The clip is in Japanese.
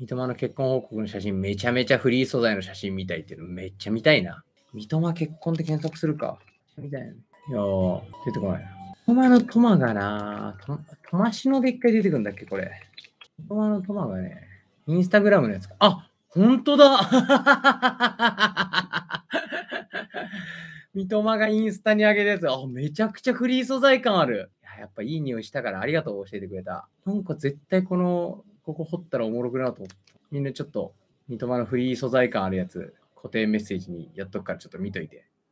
三笘の結婚報告の写真、めちゃめちゃフリー素材の写真みたいっていうのめっちゃ見たいな。三笘結婚って検索するか。みたいな。いやー、出てこない三笘のトマがなと、トマシノで一回出てくんだっけ、これ。三笘のトマがね、インスタグラムのやつか。あ、ほんとだ 三笘がインスタに上げたやつ。あ、めちゃくちゃフリー素材感ある。やっぱいい匂いしたからありがとう教えてくれた。なんか絶対このここ掘ったらおもろくなと思った。みんなちょっと、三笘のフリー素材感あるやつ、固定メッセージにやっとくからちょっと見といて。